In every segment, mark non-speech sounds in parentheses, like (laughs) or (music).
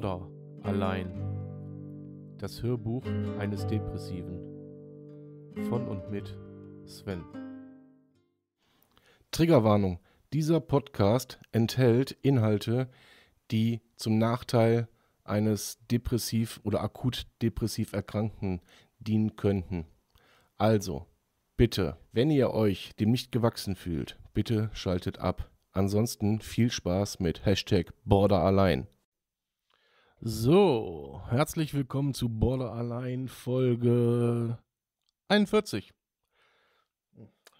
Border allein. Das Hörbuch eines Depressiven. Von und mit Sven. Triggerwarnung. Dieser Podcast enthält Inhalte, die zum Nachteil eines depressiv oder akut depressiv Erkrankten dienen könnten. Also, bitte, wenn ihr euch dem nicht gewachsen fühlt, bitte schaltet ab. Ansonsten viel Spaß mit Hashtag Border allein. So, herzlich willkommen zu Border Allein Folge 41.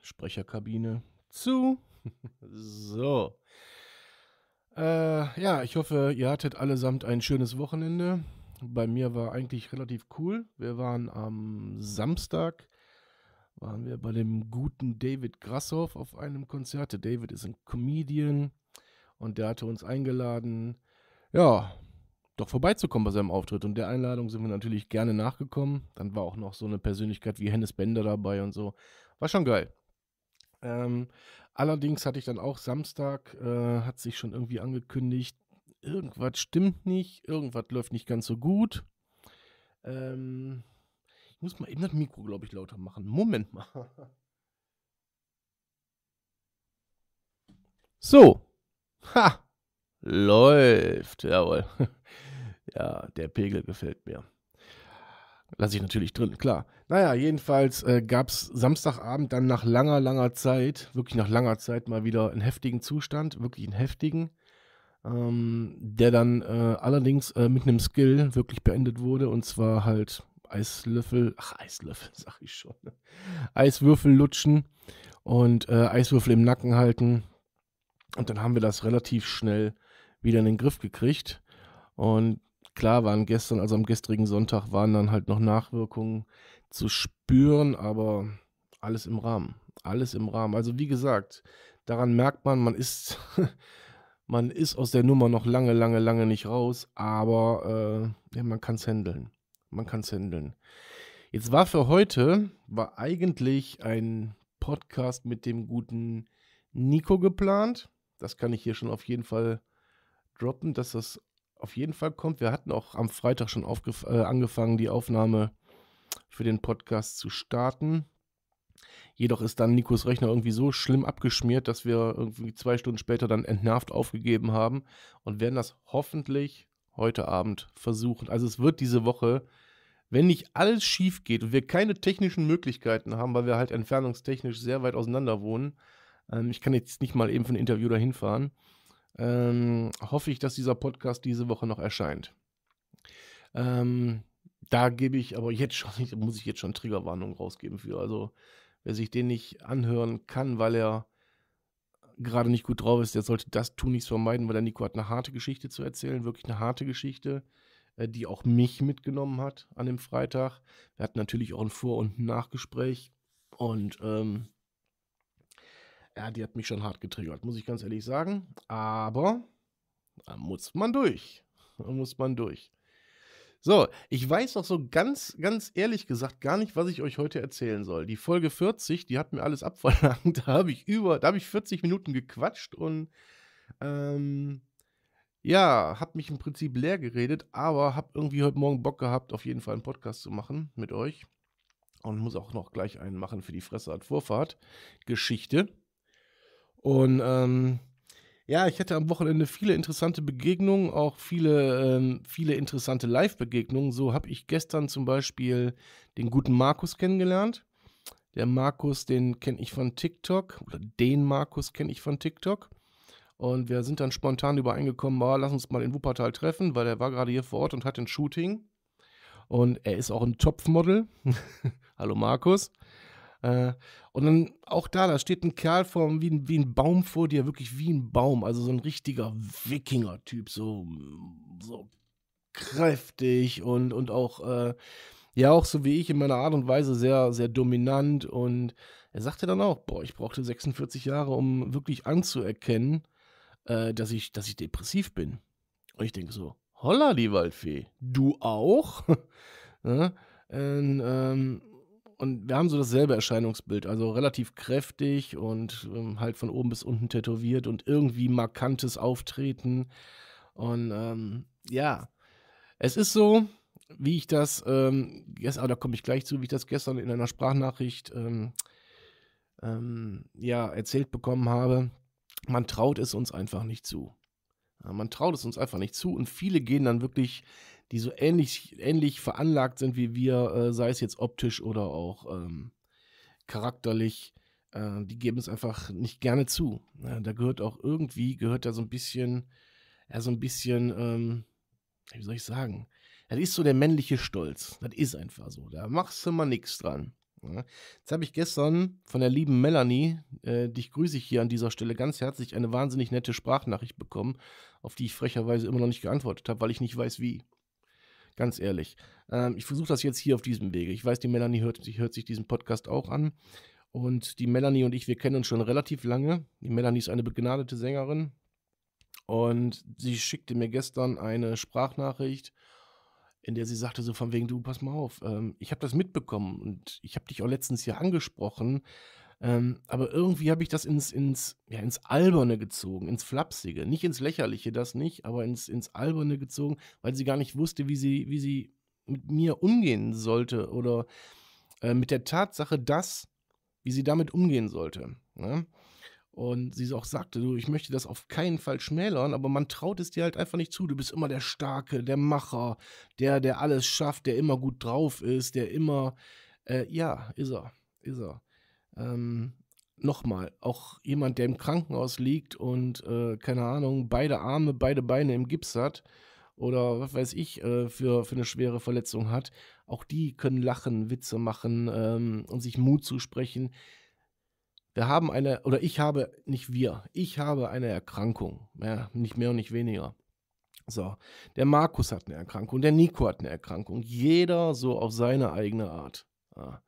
Sprecherkabine zu. (laughs) so. Äh, ja, ich hoffe, ihr hattet allesamt ein schönes Wochenende. Bei mir war eigentlich relativ cool. Wir waren am Samstag, waren wir bei dem guten David Grassoff auf einem Konzert. Der David ist ein Comedian und der hatte uns eingeladen. Ja, doch vorbeizukommen bei seinem Auftritt. Und der Einladung sind wir natürlich gerne nachgekommen. Dann war auch noch so eine Persönlichkeit wie Hennes Bender dabei und so. War schon geil. Ähm, allerdings hatte ich dann auch Samstag, äh, hat sich schon irgendwie angekündigt, irgendwas stimmt nicht, irgendwas läuft nicht ganz so gut. Ähm, ich muss mal eben das Mikro, glaube ich, lauter machen. Moment mal. So. Ha! Läuft. Jawohl. Ja, der Pegel gefällt mir. Lasse ich natürlich drin, klar. Naja, jedenfalls äh, gab es Samstagabend dann nach langer, langer Zeit, wirklich nach langer Zeit mal wieder einen heftigen Zustand, wirklich einen heftigen, ähm, der dann äh, allerdings äh, mit einem Skill wirklich beendet wurde und zwar halt Eislöffel, ach Eislöffel, (laughs) sag ich schon, ne? Eiswürfel lutschen und äh, Eiswürfel im Nacken halten. Und dann haben wir das relativ schnell wieder in den Griff gekriegt. Und Klar waren gestern, also am gestrigen Sonntag, waren dann halt noch Nachwirkungen zu spüren, aber alles im Rahmen. Alles im Rahmen. Also wie gesagt, daran merkt man, man ist, (laughs) man ist aus der Nummer noch lange, lange, lange nicht raus, aber äh, ja, man kann es handeln. Man kann es handeln. Jetzt war für heute, war eigentlich ein Podcast mit dem guten Nico geplant. Das kann ich hier schon auf jeden Fall droppen, dass das auf jeden Fall kommt. Wir hatten auch am Freitag schon äh, angefangen, die Aufnahme für den Podcast zu starten. Jedoch ist dann Nikos Rechner irgendwie so schlimm abgeschmiert, dass wir irgendwie zwei Stunden später dann entnervt aufgegeben haben und werden das hoffentlich heute Abend versuchen. Also es wird diese Woche, wenn nicht alles schief geht und wir keine technischen Möglichkeiten haben, weil wir halt entfernungstechnisch sehr weit auseinander wohnen, ähm, ich kann jetzt nicht mal eben für ein Interview dahin fahren, ähm, hoffe ich, dass dieser Podcast diese Woche noch erscheint. Ähm, da gebe ich aber jetzt schon, (laughs) muss ich jetzt schon Triggerwarnung rausgeben für. Also wer sich den nicht anhören kann, weil er gerade nicht gut drauf ist, der sollte das tun, nichts vermeiden, weil der Nico hat eine harte Geschichte zu erzählen, wirklich eine harte Geschichte, äh, die auch mich mitgenommen hat an dem Freitag. Wir hatten natürlich auch ein Vor- und Nachgespräch und ähm, ja, die hat mich schon hart getriggert, muss ich ganz ehrlich sagen. Aber da muss man durch. Da muss man durch. So, ich weiß auch so ganz, ganz ehrlich gesagt gar nicht, was ich euch heute erzählen soll. Die Folge 40, die hat mir alles (laughs) abverlangt. Da habe ich über, da habe ich 40 Minuten gequatscht und ähm, ja, habe mich im Prinzip leer geredet, aber habe irgendwie heute Morgen Bock gehabt, auf jeden Fall einen Podcast zu machen mit euch. Und muss auch noch gleich einen machen für die Fresse hat Vorfahrt Geschichte. Und ähm, ja, ich hatte am Wochenende viele interessante Begegnungen, auch viele, ähm, viele interessante Live-Begegnungen. So habe ich gestern zum Beispiel den guten Markus kennengelernt. Der Markus, den kenne ich von TikTok, oder den Markus kenne ich von TikTok. Und wir sind dann spontan übereingekommen, oh, ah, lass uns mal in Wuppertal treffen, weil er war gerade hier vor Ort und hat ein Shooting. Und er ist auch ein Topfmodel. (laughs) Hallo Markus. Äh, und dann auch da, da steht ein Kerl vor, wie ein, wie ein Baum vor dir, wirklich wie ein Baum, also so ein richtiger Wikinger-Typ, so, so kräftig und, und auch, äh, ja, auch so wie ich in meiner Art und Weise sehr, sehr dominant. Und er sagte dann auch, boah, ich brauchte 46 Jahre, um wirklich anzuerkennen, äh, dass, ich, dass ich depressiv bin. Und ich denke so, holla, die Waldfee, du auch? (laughs) ja, und, ähm, und wir haben so dasselbe Erscheinungsbild, also relativ kräftig und ähm, halt von oben bis unten tätowiert und irgendwie markantes Auftreten. Und ähm, ja, es ist so, wie ich das ähm, gestern, aber da komme ich gleich zu, wie ich das gestern in einer Sprachnachricht ähm, ähm, ja, erzählt bekommen habe. Man traut es uns einfach nicht zu. Ja, man traut es uns einfach nicht zu und viele gehen dann wirklich die so ähnlich, ähnlich veranlagt sind wie wir, äh, sei es jetzt optisch oder auch ähm, charakterlich, äh, die geben es einfach nicht gerne zu. Ja, ne? da gehört auch irgendwie, gehört da so ein bisschen, ja, so ein bisschen, ähm, wie soll ich sagen? Das ist so der männliche Stolz. Das ist einfach so. Da machst du mal nichts dran. Ja. Ne? Jetzt habe ich gestern von der lieben Melanie, äh, dich grüße ich hier an dieser Stelle ganz herzlich, eine wahnsinnig nette Sprachnachricht bekommen, auf die ich frecherweise immer noch nicht geantwortet habe, weil ich nicht weiß wie. Ganz ehrlich. Ähm, ich versuche das jetzt hier auf diesem Wege. Ich weiß, die Melanie hört, hört sich diesen Podcast auch an. Und die Melanie und ich, wir kennen uns schon relativ lange. Die Melanie ist eine begnadete Sängerin. Und sie schickte mir gestern eine Sprachnachricht, in der sie sagte so von wegen, du, pass mal auf, ähm, ich habe das mitbekommen und ich habe dich auch letztens hier angesprochen, ähm, aber irgendwie habe ich das ins, ins, ja, ins Alberne gezogen, ins Flapsige. Nicht ins Lächerliche, das nicht, aber ins, ins Alberne gezogen, weil sie gar nicht wusste, wie sie, wie sie mit mir umgehen sollte oder äh, mit der Tatsache, dass, wie sie damit umgehen sollte. Ne? Und sie auch sagte, du, ich möchte das auf keinen Fall schmälern, aber man traut es dir halt einfach nicht zu. Du bist immer der Starke, der Macher, der, der alles schafft, der immer gut drauf ist, der immer, äh, ja, ist er, ist er. Ähm, Nochmal, auch jemand, der im Krankenhaus liegt und, äh, keine Ahnung, beide Arme, beide Beine im Gips hat oder was weiß ich äh, für, für eine schwere Verletzung hat, auch die können lachen, Witze machen ähm, und sich Mut zusprechen. Wir haben eine, oder ich habe, nicht wir, ich habe eine Erkrankung. Ja, nicht mehr und nicht weniger. So, der Markus hat eine Erkrankung, der Nico hat eine Erkrankung. Jeder so auf seine eigene Art. Ja.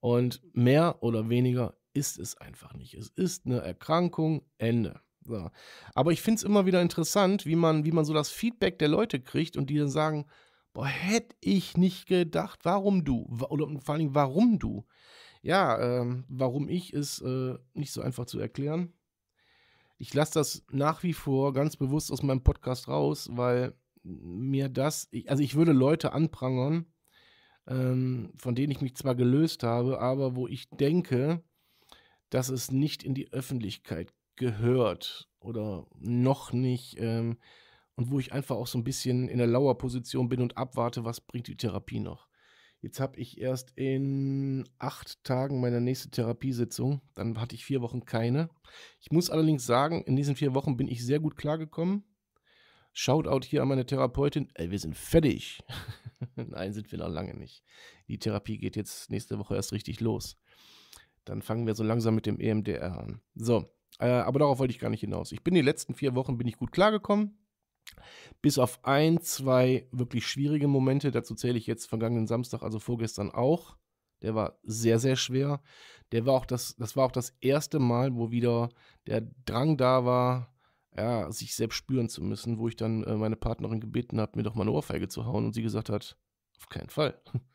Und mehr oder weniger ist es einfach nicht. Es ist eine Erkrankung, Ende. So. Aber ich finde es immer wieder interessant, wie man, wie man so das Feedback der Leute kriegt und die dann sagen, boah, hätte ich nicht gedacht, warum du? Oder vor allem, warum du? Ja, ähm, warum ich ist äh, nicht so einfach zu erklären. Ich lasse das nach wie vor ganz bewusst aus meinem Podcast raus, weil mir das, also ich würde Leute anprangern, ähm, von denen ich mich zwar gelöst habe, aber wo ich denke, dass es nicht in die Öffentlichkeit gehört oder noch nicht. Ähm, und wo ich einfach auch so ein bisschen in der Lauerposition bin und abwarte, was bringt die Therapie noch. Jetzt habe ich erst in acht Tagen meine nächste Therapiesitzung. Dann hatte ich vier Wochen keine. Ich muss allerdings sagen, in diesen vier Wochen bin ich sehr gut klargekommen. Shoutout hier an meine Therapeutin. Ey, wir sind fertig. (laughs) (laughs) Nein, sind wir noch lange nicht. Die Therapie geht jetzt nächste Woche erst richtig los. Dann fangen wir so langsam mit dem EMDR an. So, äh, aber darauf wollte ich gar nicht hinaus. Ich bin die letzten vier Wochen bin ich gut klargekommen. Bis auf ein, zwei wirklich schwierige Momente. Dazu zähle ich jetzt vergangenen Samstag, also vorgestern auch. Der war sehr, sehr schwer. Der war auch das, das war auch das erste Mal, wo wieder der Drang da war, ja, sich selbst spüren zu müssen, wo ich dann äh, meine Partnerin gebeten habe, mir doch mal eine Ohrfeige zu hauen und sie gesagt hat, auf keinen Fall. (laughs)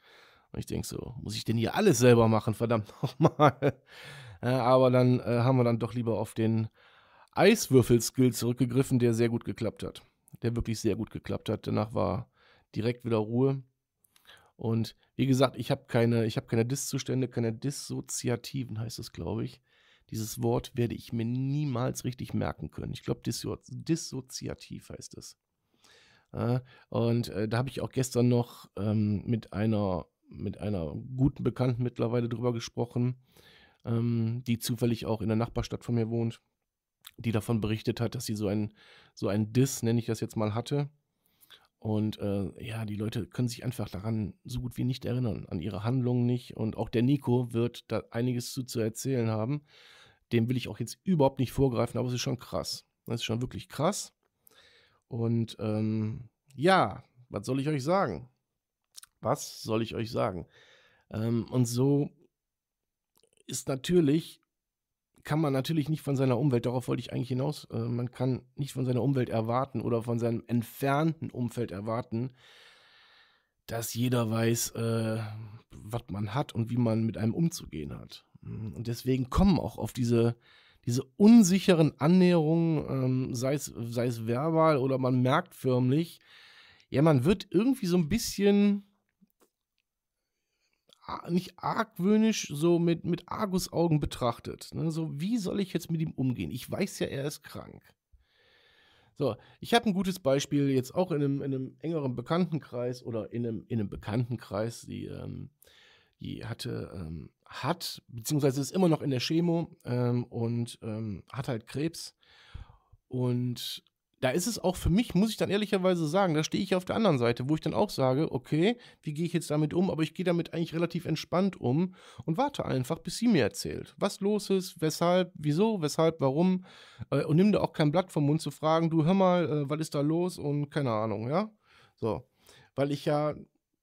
Und ich denke so, muss ich denn hier alles selber machen, verdammt (laughs) nochmal. Äh, aber dann äh, haben wir dann doch lieber auf den Eiswürfel-Skill zurückgegriffen, der sehr gut geklappt hat. Der wirklich sehr gut geklappt hat. Danach war direkt wieder Ruhe. Und wie gesagt, ich habe keine, ich hab keine Diszustände, keine dissoziativen, heißt es, glaube ich. Dieses Wort werde ich mir niemals richtig merken können. Ich glaube, disso dissoziativ heißt es. und äh, da habe ich auch gestern noch ähm, mit, einer, mit einer guten Bekannten mittlerweile drüber gesprochen, ähm, die zufällig auch in der Nachbarstadt von mir wohnt, die davon berichtet hat, dass sie so ein, so ein Diss, nenne ich das jetzt mal, hatte und äh, ja, die Leute können sich einfach daran so gut wie nicht erinnern, an ihre Handlungen nicht. Und auch der Nico wird da einiges zu, zu erzählen haben. Dem will ich auch jetzt überhaupt nicht vorgreifen, aber es ist schon krass. Es ist schon wirklich krass. Und ähm, ja, was soll ich euch sagen? Was soll ich euch sagen? Ähm, und so ist natürlich kann man natürlich nicht von seiner Umwelt, darauf wollte ich eigentlich hinaus, äh, man kann nicht von seiner Umwelt erwarten oder von seinem entfernten Umfeld erwarten, dass jeder weiß, äh, was man hat und wie man mit einem umzugehen hat. Mhm. Und deswegen kommen auch auf diese, diese unsicheren Annäherungen, ähm, sei, es, sei es verbal oder man merkt förmlich, ja, man wird irgendwie so ein bisschen nicht argwöhnisch so mit, mit Argusaugen betrachtet. Ne? So, wie soll ich jetzt mit ihm umgehen? Ich weiß ja, er ist krank. So, ich habe ein gutes Beispiel jetzt auch in einem, in einem engeren Bekanntenkreis oder in einem, in einem Bekanntenkreis, die, ähm, die hatte, ähm, hat, beziehungsweise ist immer noch in der Chemo ähm, und ähm, hat halt Krebs. Und da ist es auch für mich, muss ich dann ehrlicherweise sagen, da stehe ich auf der anderen Seite, wo ich dann auch sage, okay, wie gehe ich jetzt damit um? Aber ich gehe damit eigentlich relativ entspannt um und warte einfach, bis sie mir erzählt, was los ist, weshalb, wieso, weshalb, warum. Äh, und nimm da auch kein Blatt vom Mund zu fragen, du hör mal, äh, was ist da los und keine Ahnung, ja? So. Weil ich ja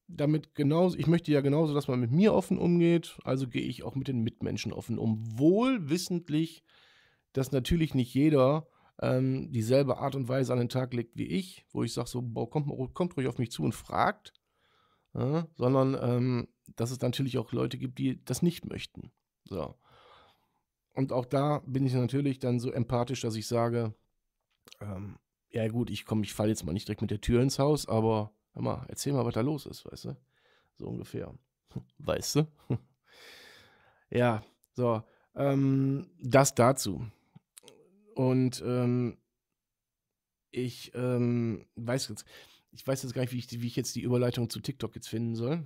damit genauso, ich möchte ja genauso, dass man mit mir offen umgeht, also gehe ich auch mit den Mitmenschen offen um. Wohl wissentlich, dass natürlich nicht jeder ähm, dieselbe Art und Weise an den Tag legt wie ich, wo ich sage so, boah, kommt, kommt ruhig auf mich zu und fragt, ja, äh, sondern ähm, dass es natürlich auch Leute gibt, die das nicht möchten. So. Und auch da bin ich natürlich dann so empathisch, dass ich sage, ähm, ja gut, ich komme, ich falle jetzt mal nicht direkt mit der Tür ins Haus, aber hör mal, erzähl mal, was da los ist, weißt du? So ungefähr. (laughs) Weißt du? (laughs) ja, so. Ähm, das dazu. Und ähm, ich ähm, weiß jetzt, ich weiß jetzt gar nicht, wie ich, wie ich jetzt die Überleitung zu TikTok jetzt finden soll.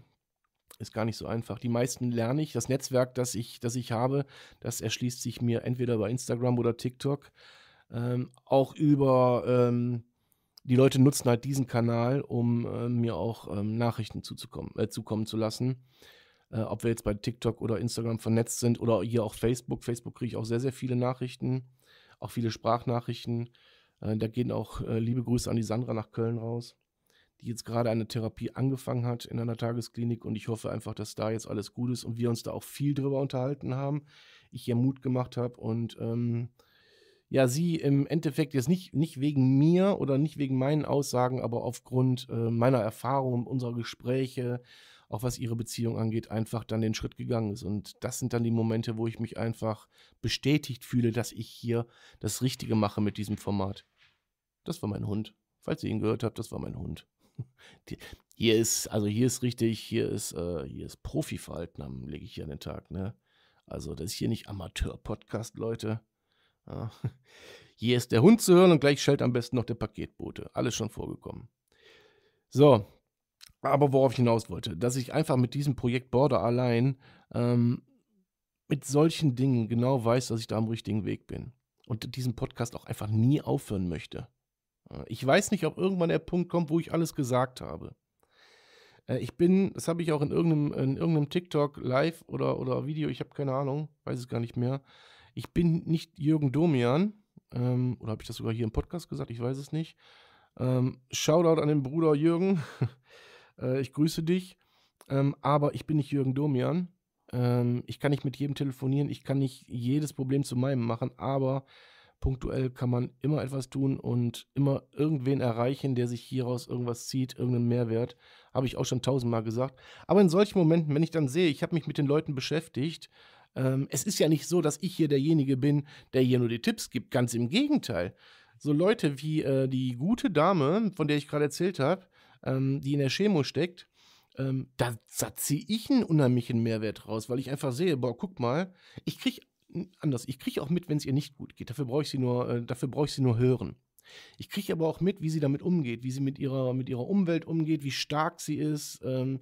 Ist gar nicht so einfach. Die meisten lerne ich. Das Netzwerk, das ich, das ich habe, das erschließt sich mir entweder über Instagram oder TikTok. Ähm, auch über ähm, die Leute nutzen halt diesen Kanal, um äh, mir auch ähm, Nachrichten zuzukommen, äh, zukommen zu lassen. Äh, ob wir jetzt bei TikTok oder Instagram vernetzt sind oder hier auch Facebook. Facebook kriege ich auch sehr, sehr viele Nachrichten auch viele Sprachnachrichten. Äh, da gehen auch äh, liebe Grüße an die Sandra nach Köln raus, die jetzt gerade eine Therapie angefangen hat in einer Tagesklinik. Und ich hoffe einfach, dass da jetzt alles gut ist und wir uns da auch viel drüber unterhalten haben. Ich ihr Mut gemacht habe und ähm, ja, sie im Endeffekt jetzt nicht, nicht wegen mir oder nicht wegen meinen Aussagen, aber aufgrund äh, meiner Erfahrung, unserer Gespräche, auch was ihre Beziehung angeht, einfach dann den Schritt gegangen ist. Und das sind dann die Momente, wo ich mich einfach bestätigt fühle, dass ich hier das Richtige mache mit diesem Format. Das war mein Hund. Falls ihr ihn gehört habt, das war mein Hund. (laughs) hier ist, also hier ist richtig, hier ist, äh, hier ist Profi-Verhalten, lege ich hier an den Tag, ne? Also, das ist hier nicht Amateur-Podcast, Leute. Ja. (laughs) Hier ist der Hund zu hören und gleich schellt am besten noch der Paketbote. Alles schon vorgekommen. So, aber worauf ich hinaus wollte, dass ich einfach mit diesem Projekt Border allein ähm, mit solchen Dingen genau weiß, dass ich da am richtigen Weg bin. Und diesen Podcast auch einfach nie aufhören möchte. Äh, ich weiß nicht, ob irgendwann der Punkt kommt, wo ich alles gesagt habe. Äh, ich bin, das habe ich auch in irgendeinem, in irgendeinem TikTok live oder, oder Video, ich habe keine Ahnung, weiß es gar nicht mehr. Ich bin nicht Jürgen Domian, ähm, oder habe ich das sogar hier im Podcast gesagt? Ich weiß es nicht. Ähm, Shoutout an den Bruder Jürgen. (laughs) äh, ich grüße dich, ähm, aber ich bin nicht Jürgen Domian. Ähm, ich kann nicht mit jedem telefonieren, ich kann nicht jedes Problem zu meinem machen, aber punktuell kann man immer etwas tun und immer irgendwen erreichen, der sich hieraus irgendwas zieht, irgendeinen Mehrwert. Habe ich auch schon tausendmal gesagt. Aber in solchen Momenten, wenn ich dann sehe, ich habe mich mit den Leuten beschäftigt, ähm, es ist ja nicht so, dass ich hier derjenige bin, der hier nur die Tipps gibt. Ganz im Gegenteil. So Leute wie äh, die gute Dame, von der ich gerade erzählt habe, ähm, die in der Chemo steckt, ähm, da, da ziehe ich einen unheimlichen Mehrwert raus, weil ich einfach sehe, boah, guck mal, ich kriege anders, ich kriege auch mit, wenn es ihr nicht gut geht. Dafür brauche ich sie nur, äh, dafür brauche ich sie nur hören. Ich kriege aber auch mit, wie sie damit umgeht, wie sie mit ihrer, mit ihrer Umwelt umgeht, wie stark sie ist. Ähm,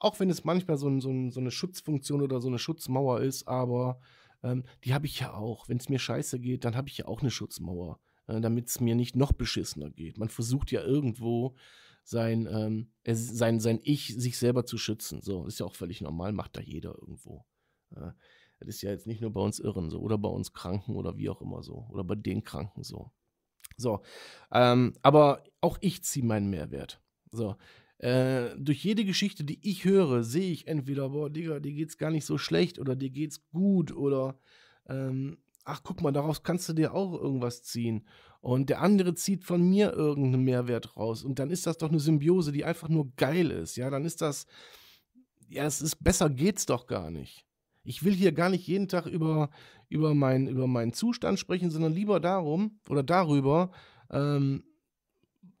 auch wenn es manchmal so, ein, so, ein, so, eine Schutzfunktion oder so eine Schutzmauer ist, aber ähm, die habe ich ja auch. Wenn es mir scheiße geht, dann habe ich ja auch eine Schutzmauer, äh, damit es mir nicht noch beschissener geht. Man versucht ja irgendwo sein, ähm, sein, sein Ich sich selber zu schützen. So, ist ja auch völlig normal, macht da jeder irgendwo. Äh, das ist ja jetzt nicht nur bei uns Irren so oder bei uns Kranken oder wie auch immer so oder bei den Kranken so. So, ähm, aber auch ich ziehe meinen Mehrwert. So, äh, durch jede Geschichte, die ich höre, sehe ich entweder, boah, Digga, dir geht's gar nicht so schlecht oder dir geht's gut oder ähm, ach, guck mal, daraus kannst du dir auch irgendwas ziehen und der andere zieht von mir irgendeinen Mehrwert raus und dann ist das doch eine Symbiose, die einfach nur geil ist. Ja, dann ist das, ja, es ist besser geht's doch gar nicht. Ich will hier gar nicht jeden Tag über, über, mein, über meinen Zustand sprechen, sondern lieber darum oder darüber, ähm,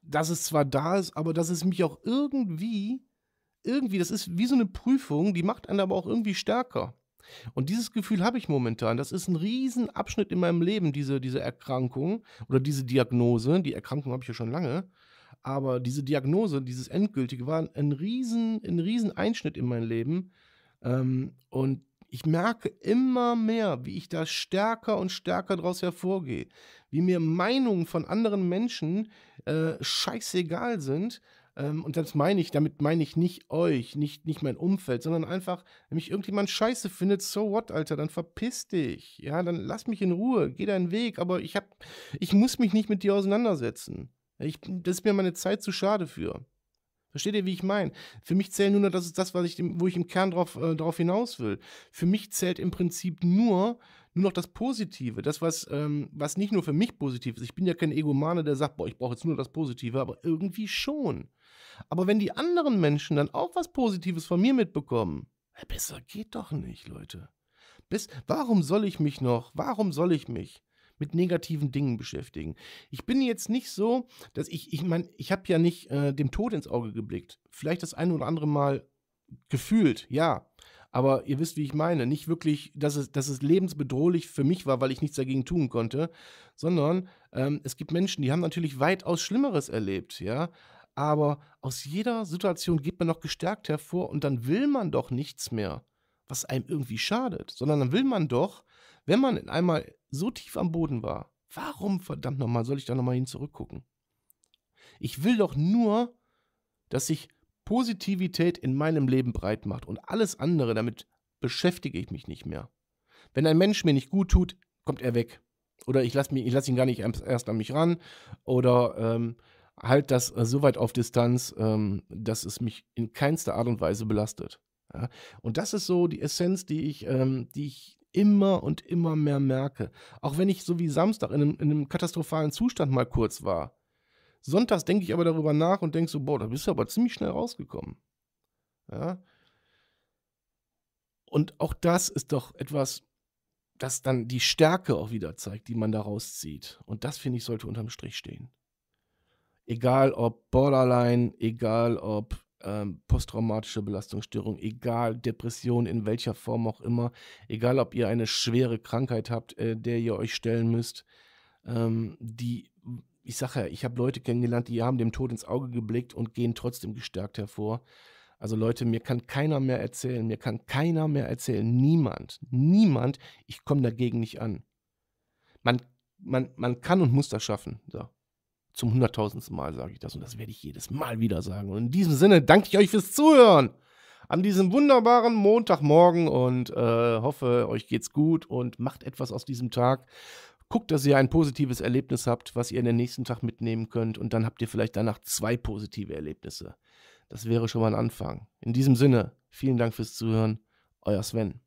dass es zwar da ist, aber dass es mich auch irgendwie, irgendwie, das ist wie so eine Prüfung, die macht einen aber auch irgendwie stärker. Und dieses Gefühl habe ich momentan. Das ist ein Riesenabschnitt in meinem Leben, diese, diese Erkrankung oder diese Diagnose. Die Erkrankung habe ich ja schon lange. Aber diese Diagnose, dieses Endgültige, war ein riesen, ein riesen Einschnitt in mein Leben. Ähm, und ich merke immer mehr, wie ich da stärker und stärker daraus hervorgehe. Wie mir Meinungen von anderen Menschen äh, scheißegal sind, ähm, und das meine ich, damit meine ich nicht euch, nicht, nicht mein Umfeld, sondern einfach, wenn mich irgendjemand scheiße findet, so what, Alter, dann verpiss dich. Ja, dann lass mich in Ruhe, geh deinen Weg, aber ich hab, ich muss mich nicht mit dir auseinandersetzen. Ich, das ist mir meine Zeit zu schade für. Versteht ihr, wie ich meine? Für mich zählt nur noch, das ist das, was ich, wo ich im Kern drauf, äh, drauf hinaus will. Für mich zählt im Prinzip nur, nur noch das Positive, das, was, ähm, was nicht nur für mich positiv ist. Ich bin ja kein Egomane, der sagt, boah, ich brauche jetzt nur das Positive, aber irgendwie schon. Aber wenn die anderen Menschen dann auch was Positives von mir mitbekommen, besser geht doch nicht, Leute. Bis, warum soll ich mich noch, warum soll ich mich mit negativen Dingen beschäftigen? Ich bin jetzt nicht so, dass ich, ich meine, ich habe ja nicht äh, dem Tod ins Auge geblickt. Vielleicht das eine oder andere Mal gefühlt, ja. Aber ihr wisst, wie ich meine. Nicht wirklich, dass es, dass es lebensbedrohlich für mich war, weil ich nichts dagegen tun konnte, sondern ähm, es gibt Menschen, die haben natürlich weitaus Schlimmeres erlebt, ja aber aus jeder Situation geht man noch gestärkt hervor und dann will man doch nichts mehr, was einem irgendwie schadet, sondern dann will man doch, wenn man einmal so tief am Boden war, warum verdammt nochmal soll ich da nochmal hin zurückgucken? Ich will doch nur, dass sich Positivität in meinem Leben breit macht und alles andere, damit beschäftige ich mich nicht mehr. Wenn ein Mensch mir nicht gut tut, kommt er weg. Oder ich lasse lass ihn gar nicht erst an mich ran. Oder ähm, halt das äh, so weit auf Distanz, ähm, dass es mich in keinster Art und Weise belastet. Und das ist so die Essenz, die ich, ähm, die ich immer und immer mehr merke. Auch wenn ich so wie Samstag in einem, in einem katastrophalen Zustand mal kurz war. Sonntags denke ich aber darüber nach und denke so, boah, da bist du aber ziemlich schnell rausgekommen. Ja? Und auch das ist doch etwas, das dann die Stärke auch wieder zeigt, die man daraus zieht. Und das, finde ich, sollte unterm Strich stehen egal ob Borderline, egal ob ähm, posttraumatische Belastungsstörung, egal Depression in welcher Form auch immer, egal ob ihr eine schwere Krankheit habt, äh, der ihr euch stellen müsst, ähm, die, ich sage ja, ich habe Leute kennengelernt, die haben dem Tod ins Auge geblickt und gehen trotzdem gestärkt hervor. Also Leute, mir kann keiner mehr erzählen, mir kann keiner mehr erzählen, niemand, niemand, ich komme dagegen nicht an. Man, man, man kann und muss das schaffen. So. Zum hunderttausendsten Mal sage ich das und das werde ich jedes Mal wieder sagen. Und in diesem Sinne danke ich euch fürs Zuhören an diesem wunderbaren Montagmorgen und äh, hoffe, euch geht's gut und macht etwas aus diesem Tag. Guckt, dass ihr ein positives Erlebnis habt, was ihr in den nächsten Tag mitnehmen könnt und dann habt ihr vielleicht danach zwei positive Erlebnisse. Das wäre schon mal ein Anfang. In diesem Sinne, vielen Dank fürs Zuhören. Euer Sven.